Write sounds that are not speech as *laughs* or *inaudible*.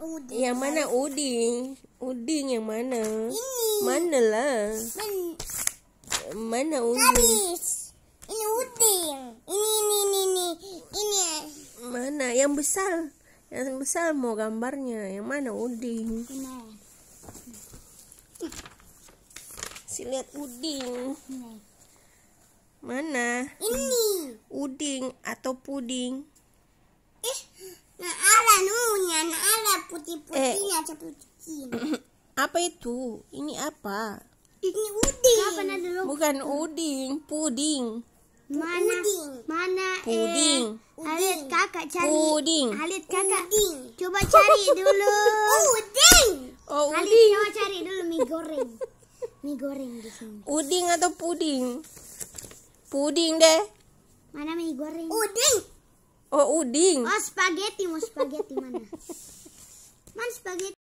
uding. Yang mana uding? Uding yang mana? Ini. Mana lah? Man... Mana uding? Habis. Ini uding. Ini ini ini ini. Ini. Mana yang besar? Yang besar mau gambarnya. Yang mana uding? Ini. Si lihat uding. Ini. Mana? Ini. Uding atau puding? putih-putihnya, eh. putih. *clears throat* Apa itu? Ini apa? Ini uding. Bukan udin, puding. Mana eh, puding. mana puding. Eh, kakak cari. Puding. Halit kakak. Uding. Coba cari dulu. *laughs* uding. Oh, uding. Halit coba cari dulu mie goreng. mie goreng di sini. Uding atau puding? Puding deh. Mana mie goreng? Uding. Oh, uding. Oh, spaghetti, mau spaghetti mana? *laughs* спагетти